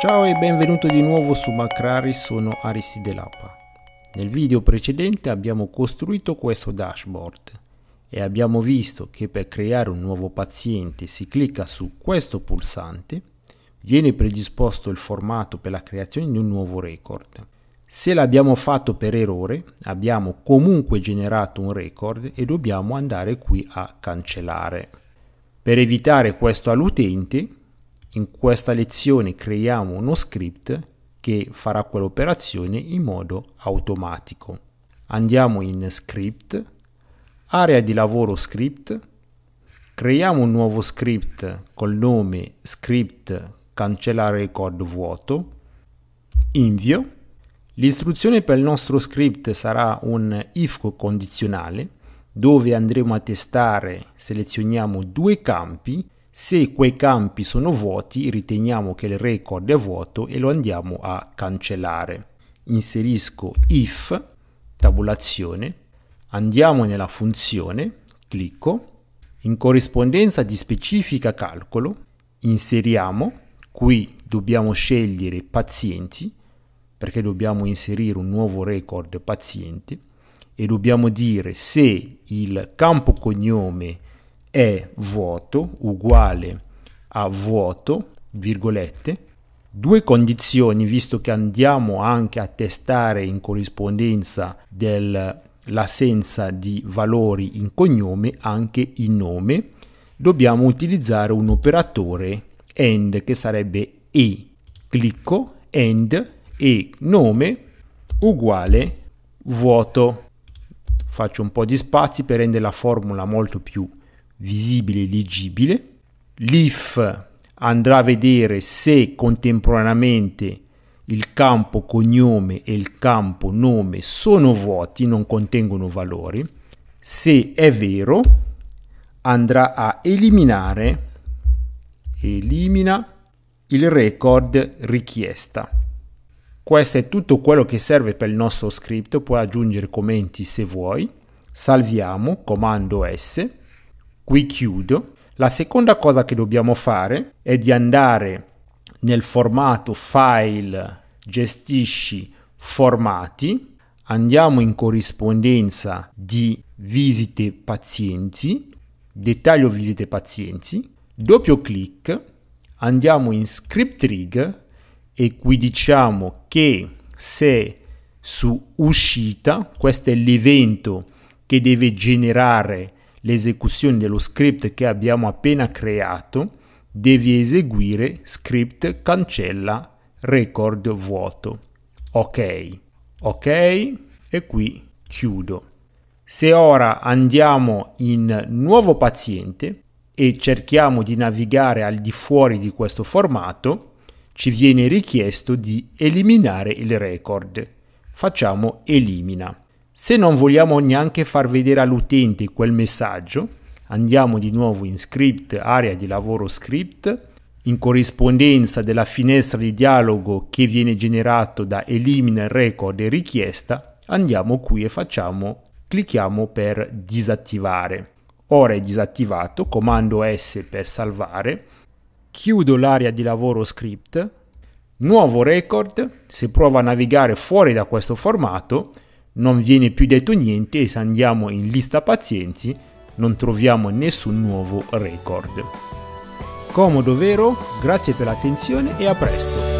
Ciao e benvenuto di nuovo su Macrari, sono Aristide Lapa. Nel video precedente abbiamo costruito questo dashboard e abbiamo visto che per creare un nuovo paziente si clicca su questo pulsante, viene predisposto il formato per la creazione di un nuovo record. Se l'abbiamo fatto per errore, abbiamo comunque generato un record e dobbiamo andare qui a cancellare. Per evitare questo all'utente, in questa lezione creiamo uno script che farà quell'operazione in modo automatico. Andiamo in script, area di lavoro script, creiamo un nuovo script col nome script cancellare record vuoto, invio. L'istruzione per il nostro script sarà un if condizionale dove andremo a testare, selezioniamo due campi se quei campi sono vuoti, riteniamo che il record è vuoto e lo andiamo a cancellare. Inserisco if, tabulazione, andiamo nella funzione, clicco, in corrispondenza di specifica calcolo, inseriamo, qui dobbiamo scegliere pazienti, perché dobbiamo inserire un nuovo record pazienti, e dobbiamo dire se il campo cognome è è vuoto uguale a vuoto, virgolette, due condizioni, visto che andiamo anche a testare in corrispondenza dell'assenza di valori in cognome, anche in nome, dobbiamo utilizzare un operatore AND che sarebbe E. Clicco AND e nome uguale vuoto. Faccio un po' di spazi per rendere la formula molto più visibile e leggibile. L'if andrà a vedere se contemporaneamente il campo cognome e il campo nome sono vuoti, non contengono valori. Se è vero, andrà a eliminare elimina il record richiesta. Questo è tutto quello che serve per il nostro script, puoi aggiungere commenti se vuoi. Salviamo, comando S Qui chiudo. La seconda cosa che dobbiamo fare è di andare nel formato file gestisci formati, andiamo in corrispondenza di visite pazienti, dettaglio visite pazienti, doppio clic, andiamo in script rig e qui diciamo che se su uscita, questo è l'evento che deve generare l'esecuzione dello script che abbiamo appena creato, devi eseguire script cancella record vuoto. Ok, ok e qui chiudo. Se ora andiamo in nuovo paziente e cerchiamo di navigare al di fuori di questo formato, ci viene richiesto di eliminare il record. Facciamo elimina. Se non vogliamo neanche far vedere all'utente quel messaggio, andiamo di nuovo in script, area di lavoro script, in corrispondenza della finestra di dialogo che viene generato da elimina record e richiesta, andiamo qui e facciamo, clicchiamo per disattivare. Ora è disattivato, comando S per salvare, chiudo l'area di lavoro script, nuovo record, se provo a navigare fuori da questo formato, non viene più detto niente e se andiamo in lista pazienzi non troviamo nessun nuovo record. Comodo vero? Grazie per l'attenzione e a presto!